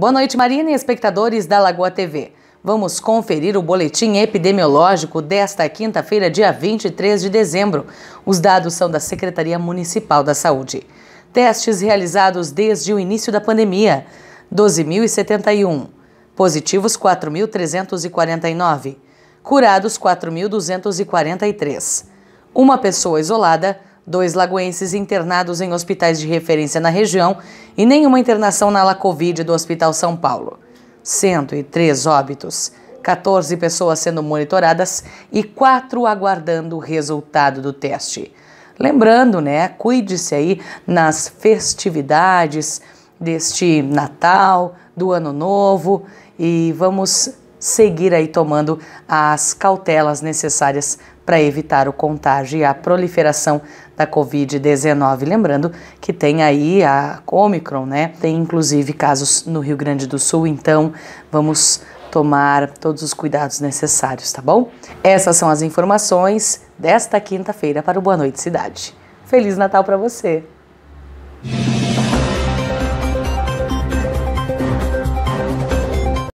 Boa noite, Marina e espectadores da Lagoa TV. Vamos conferir o boletim epidemiológico desta quinta-feira, dia 23 de dezembro. Os dados são da Secretaria Municipal da Saúde. Testes realizados desde o início da pandemia: 12.071. Positivos 4.349. Curados 4.243. Uma pessoa isolada dois lagoenses internados em hospitais de referência na região e nenhuma internação na ala Covid do Hospital São Paulo. 103 óbitos, 14 pessoas sendo monitoradas e 4 aguardando o resultado do teste. Lembrando, né, cuide-se aí nas festividades deste Natal, do Ano Novo e vamos seguir aí tomando as cautelas necessárias para evitar o contágio e a proliferação da Covid-19. Lembrando que tem aí a Omicron, né? Tem inclusive casos no Rio Grande do Sul, então vamos tomar todos os cuidados necessários, tá bom? Essas são as informações desta quinta-feira para o Boa Noite Cidade. Feliz Natal para você!